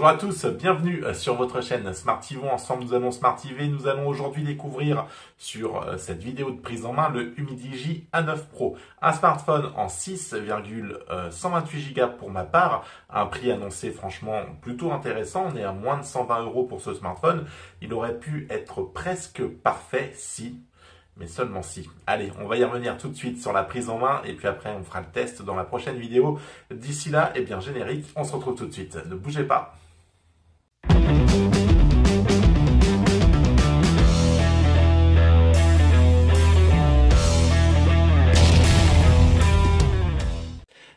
Bonjour à tous, bienvenue euh, sur votre chaîne Smart Ensemble, nous allons Smart TV. Nous allons aujourd'hui découvrir sur euh, cette vidéo de prise en main le Humidigi A9 Pro. Un smartphone en 6,128 euh, Go pour ma part. Un prix annoncé franchement plutôt intéressant. On est à moins de 120 euros pour ce smartphone. Il aurait pu être presque parfait si mais seulement si. Allez, on va y revenir tout de suite sur la prise en main et puis après on fera le test dans la prochaine vidéo. D'ici là, eh bien générique, on se retrouve tout de suite. Ne bougez pas.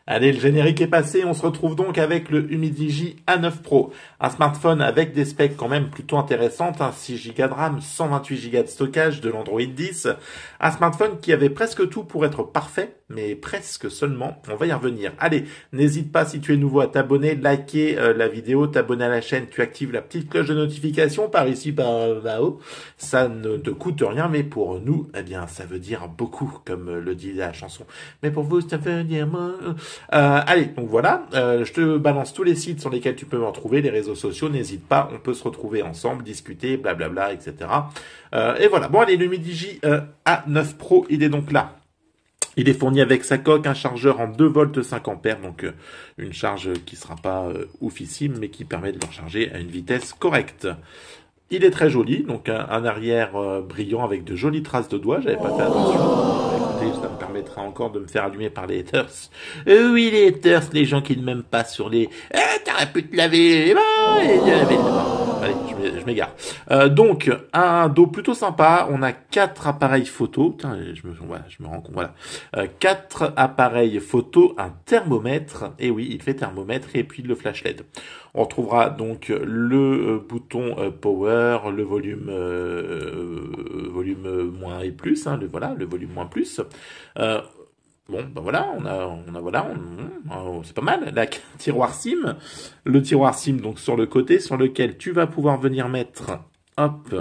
Allez, le générique est passé. On se retrouve donc avec le Humidiji A9 Pro. Un smartphone avec des specs quand même plutôt intéressantes. 6 Go de RAM, 128 Go de stockage de l'Android 10. Un smartphone qui avait presque tout pour être parfait mais presque seulement. On va y revenir. Allez, n'hésite pas si tu es nouveau à t'abonner, liker euh, la vidéo, t'abonner à la chaîne, tu actives la petite cloche de notification par ici, par là-haut. Ça ne te coûte rien, mais pour nous, eh bien, ça veut dire beaucoup, comme euh, le dit la chanson. Mais pour vous, ça veut dire euh, allez, donc voilà, je te balance tous les sites sur lesquels tu peux me trouver, les réseaux sociaux, n'hésite pas, on peut se retrouver ensemble, discuter, blablabla, etc. et voilà. Bon, allez, le Midi A9 Pro, il est donc là. Il est fourni avec sa coque, un chargeur en 2 volts 5 ampères, donc euh, une charge qui ne sera pas euh, oufissime, mais qui permet de le recharger à une vitesse correcte. Il est très joli, donc un, arrière euh, brillant avec de jolies traces de doigts, j'avais pas fait attention bah, ça me permettra encore de me faire allumer par les haters. oui, les haters, les gens qui ne m'aiment pas sur les... Eh, t'aurais pu te laver Allez, je je euh, donc, un dos plutôt sympa. On a quatre appareils photo. Putain, je me, je me rends compte. Voilà, euh, quatre appareils photo, un thermomètre. Et oui, il fait thermomètre et puis le flash LED. On retrouvera donc le euh, bouton power, le volume volume moins et plus. Hein, le voilà, le volume moins plus. Bon, ben voilà, on a, on a voilà, hmm, oh, c'est pas mal. La tiroir SIM, le tiroir SIM donc sur le côté, sur lequel tu vas pouvoir venir mettre, hop,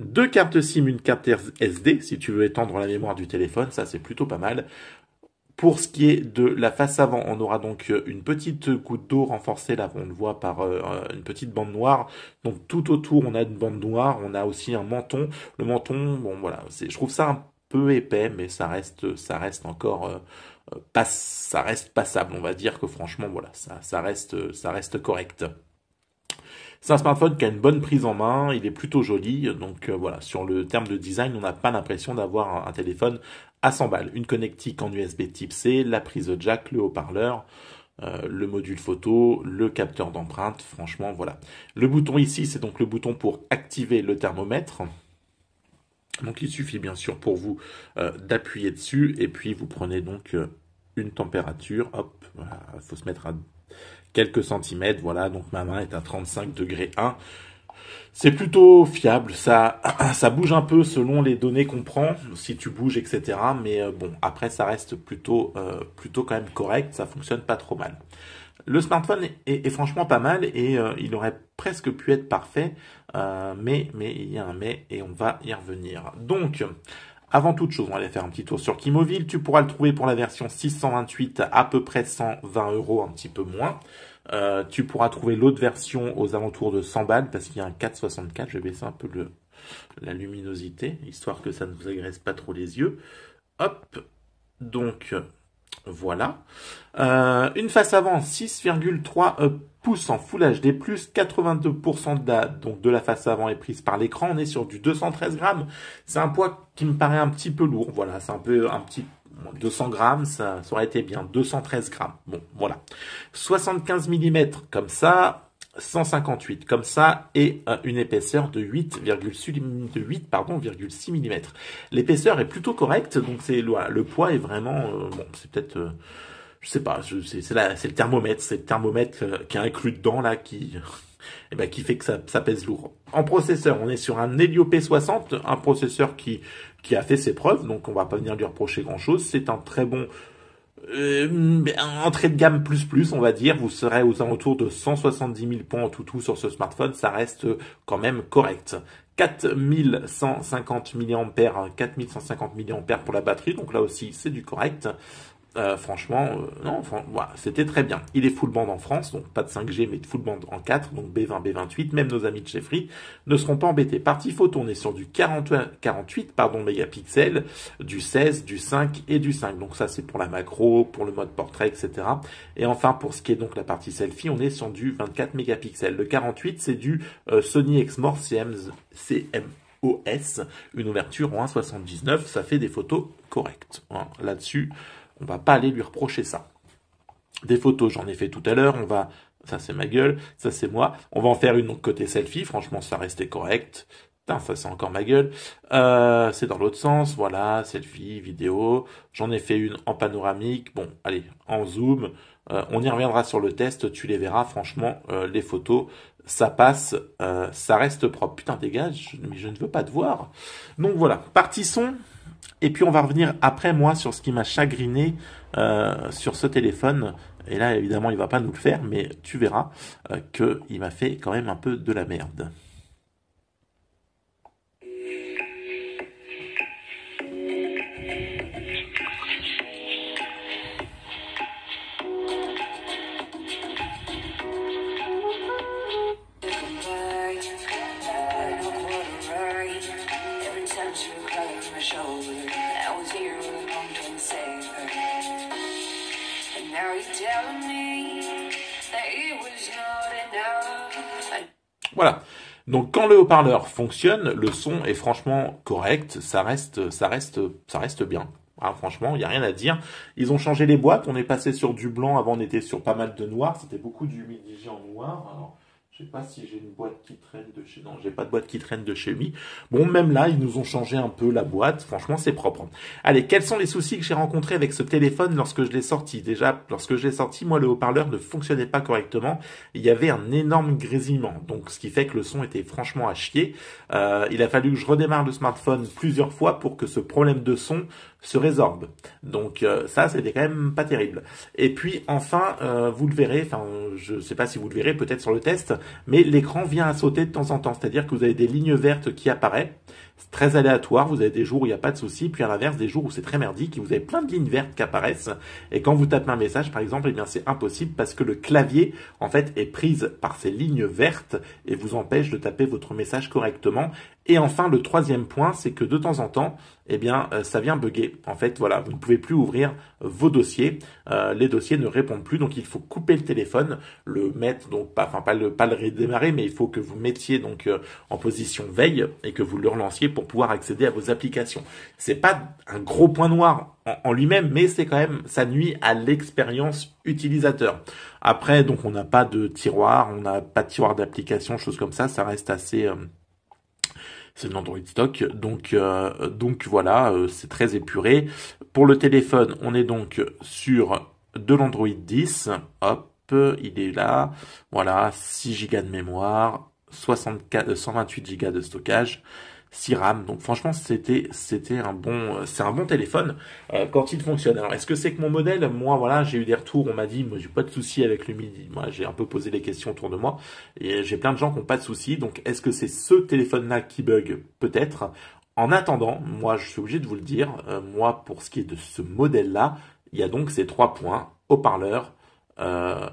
deux cartes SIM, une carte SD, si tu veux étendre la mémoire du téléphone, ça c'est plutôt pas mal. Pour ce qui est de la face avant, on aura donc euh, une petite goutte d'eau renforcée, là on le voit par euh, euh, une petite bande noire. Donc tout autour on a une bande noire, on a aussi un menton. Le menton, bon voilà, je trouve ça un peu épais, mais ça reste, ça reste encore euh, euh, pas, ça reste passable. On va dire que franchement, voilà, ça, ça reste, ça reste correct. C'est un smartphone qui a une bonne prise en main, il est plutôt joli, donc euh, voilà, sur le terme de design, on n'a pas l'impression d'avoir un, téléphone à 100 balles. Une connectique en USB type C, la prise jack, le haut-parleur, le module photo, le capteur d'empreinte, franchement voilà. Le bouton ici, c'est donc le bouton pour activer le thermomètre. Donc il suffit bien sûr pour vous euh, d'appuyer dessus et puis vous prenez donc euh, une température. Hop, il faut se mettre à quelques centimètres. Voilà, donc ma main est à 35 degrés 1. C'est plutôt fiable, ça, ça bouge un peu selon les données qu'on prend, si tu bouges, etc. Mais euh, bon, après ça reste plutôt, plutôt quand même correct, ça fonctionne pas trop mal le smartphone est, franchement pas mal et euh, il aurait presque pu être parfait, euh, mais mais il y a un mais et on va y revenir. Donc avant toute chose, on va aller faire un petit tour sur Kimoville. Tu pourras le trouver pour la version 628 à peu près 120 euros, un petit peu moins. Euh, tu pourras trouver l'autre version aux alentours de 100 balles parce qu'il y a un 464. Je vais baisser un peu le, la luminosité, histoire que ça ne vous agresse pas trop les yeux. Hop, donc voilà. Euh, une face avant 6,3 euh, pouces en Full HD+, 82% de la, donc de la face avant est prise par l'écran. On est sur du 213 grammes. C'est un poids qui me paraît un petit peu lourd. Voilà, c'est un peu un petit 200 grammes, ça, ça aurait été bien. 213 grammes. Bon, voilà. 75 mm comme ça. 158 comme ça et une épaisseur de 8,6 de pardon, mm. L'épaisseur est plutôt correcte, donc c'est le poids est vraiment euh, bon, c'est peut-être euh, je sais pas, c'est le thermomètre, c'est le thermomètre euh, qui est inclus dedans là qui eh ben, qui fait que ça, ça, pèse lourd. En processeur, on est sur un Helio P60, un processeur qui, qui a fait ses preuves, donc on va pas venir lui reprocher grand chose. C'est un très bon euh, entrée de gamme plus plus, on va dire, vous serez aux alentours de 170 000 points en tout tout sur ce smartphone, ça reste quand même correct. 4150 mAh, 4150 mAh pour la batterie, donc là aussi c'est du correct. Euh, franchement, euh, non, c'était très bien. Il est full band en France, donc pas de 5G, mais de full band en 4, donc B20, B28. Même nos amis de chez ne seront pas embêtés. Partie photo, on est sur du 48 pardon, mégapixels, du 16, du 5 et du 5. Donc ça, c'est pour la macro, pour le mode portrait, etc. Et enfin, pour ce qui est donc la partie selfie, on est sur du 24 mégapixels. Le 48, c'est du euh, Sony Exmor CMOS une ouverture en 1,79, ça fait des photos correctes. Hein, là-dessus, on va pas aller lui reprocher ça. Des photos, j'en ai fait tout à l'heure, on va ça c'est ma gueule, ça c'est moi. On va en faire une côté selfie, franchement ça restait correct. Putain, ça c'est encore ma gueule. Euh, c'est dans l'autre sens, voilà, selfie, vidéo. J'en ai fait une en panoramique, bon, allez, en zoom. Euh, on y reviendra sur le test, tu les verras, franchement, euh, les photos, ça passe, ça reste propre. Putain, dégage, mais je ne veux pas te voir. Donc voilà, Partissons. Et puis on va revenir après moi sur ce qui m'a chagriné euh, sur ce téléphone. Et là évidemment il va pas nous le faire, mais tu verras euh, qu'il m'a fait quand même un peu de la merde. Voilà. Donc quand le haut-parleur fonctionne, le son est franchement correct, ça reste, ça reste, ça reste bien. Ah, franchement, il n'y a rien à dire. Ils ont changé les boîtes, on est passé sur du blanc, avant on était sur pas mal de noir, c'était beaucoup du midi en noir. Je sais pas si j'ai une boîte qui traîne de chez. Non, j'ai pas de boîte qui traîne de chez lui. Bon, même là, ils nous ont changé un peu la boîte. Franchement, c'est propre. Allez, quels sont les soucis que j'ai rencontrés avec ce téléphone lorsque je l'ai sorti Déjà, lorsque je l'ai sorti, moi, le haut-parleur ne fonctionnait pas correctement. Il y avait un énorme grésillement. Donc, ce qui fait que le son était franchement à chier. Euh, il a fallu que je redémarre le smartphone plusieurs fois pour que ce problème de son se résorbe. Donc, euh, ça, c'était quand même pas terrible. Et puis, enfin, euh, vous le verrez. Enfin, je sais pas si vous le verrez, peut-être sur le test mais l'écran vient à sauter de temps en temps, c'est-à-dire que vous avez des lignes vertes qui apparaissent c'est très aléatoire, vous avez des jours où il n'y a pas de souci, puis à l'inverse, des jours où c'est très merdique et vous avez plein de lignes vertes qui apparaissent. Et quand vous tapez un message, par exemple, eh bien c'est impossible parce que le clavier, en fait, est prise par ces lignes vertes et vous empêche de taper votre message correctement. Et enfin, le troisième point, c'est que de temps en temps, eh bien, euh, ça vient bugger. En fait, voilà, vous ne pouvez plus ouvrir vos dossiers. Euh, les dossiers ne répondent plus, donc il faut couper le téléphone, le mettre donc, pas, enfin pas le pas le redémarrer, mais il faut que vous mettiez donc euh, en position veille et que vous le relanciez pour pouvoir accéder à vos applications. C'est pas un gros point noir en, lui-même, mais c'est quand même, ça nuit à l'expérience utilisateur. Après, donc, on n'a pas de tiroir, on n'a pas de tiroir d'application, chose comme ça, ça reste assez, euh, c'est de l'Android stock. Donc, euh, donc voilà, euh, c'est très épuré. Pour le téléphone, on est donc sur de l'Android 10. Hop, il est là. Voilà, 6 Go de mémoire, 64, 128 Go de stockage. 6 RAM. Donc franchement, c'était c'était un bon c'est un bon téléphone euh, quand il fonctionne. Alors est-ce que c'est que mon modèle Moi voilà, j'ai eu des retours, on m'a dit moi j'ai pas de soucis avec le midi. Moi, j'ai un peu posé les questions autour de moi et j'ai plein de gens qui ont pas de soucis, Donc est-ce que c'est ce téléphone-là qui bug Peut-être. En attendant, moi je suis obligé de vous le dire, euh, moi pour ce qui est de ce modèle-là, il y a donc ces trois points haut-parleur, euh,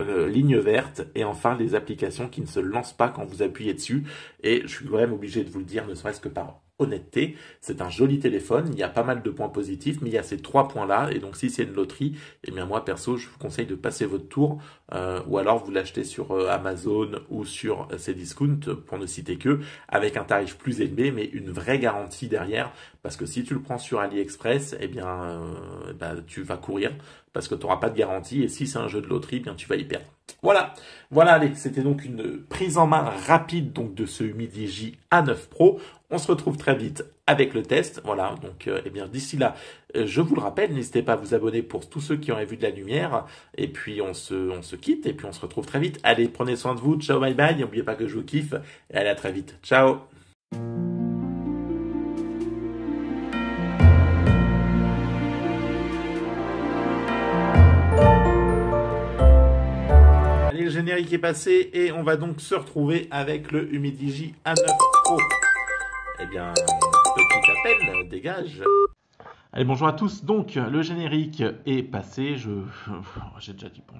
euh ligne verte et enfin les applications qui ne se lancent pas quand vous appuyez dessus. Et je suis quand même obligé de vous le dire, ne serait-ce que par honnêteté, c'est un joli téléphone, il y a pas mal de points positifs, mais il y a ces trois points-là, et donc si c'est une loterie, eh bien moi perso, je vous conseille de passer votre tour, euh, ou alors vous l'achetez sur euh, Amazon ou sur euh, Cdiscount, pour ne citer que, avec un tarif plus élevé, mais une vraie garantie derrière, parce que si tu le prends sur AliExpress, eh bien, bah, tu vas courir, parce que tu n'auras pas de garantie, et si c'est un jeu de loterie, eh bien tu vas y perdre. Voilà, voilà, allez, c'était donc une prise en main rapide donc de ce Midi A9 Pro. On se retrouve très vite avec le test. Voilà, donc euh, eh bien d'ici là, euh, je vous le rappelle, n'hésitez pas à vous abonner pour tous ceux qui auraient vu de la lumière. Et puis on se, on se quitte et puis on se retrouve très vite. Allez, prenez soin de vous. Ciao, bye bye. N'oubliez pas que je vous kiffe. Et allez, à très vite. Ciao. Allez, le générique est passé et on va donc se retrouver avec le Humidigi A9 Pro. Eh bien, petit appel, dégage. Allez, bonjour à tous. Donc, le générique est passé. Je, j'ai déjà dit bon.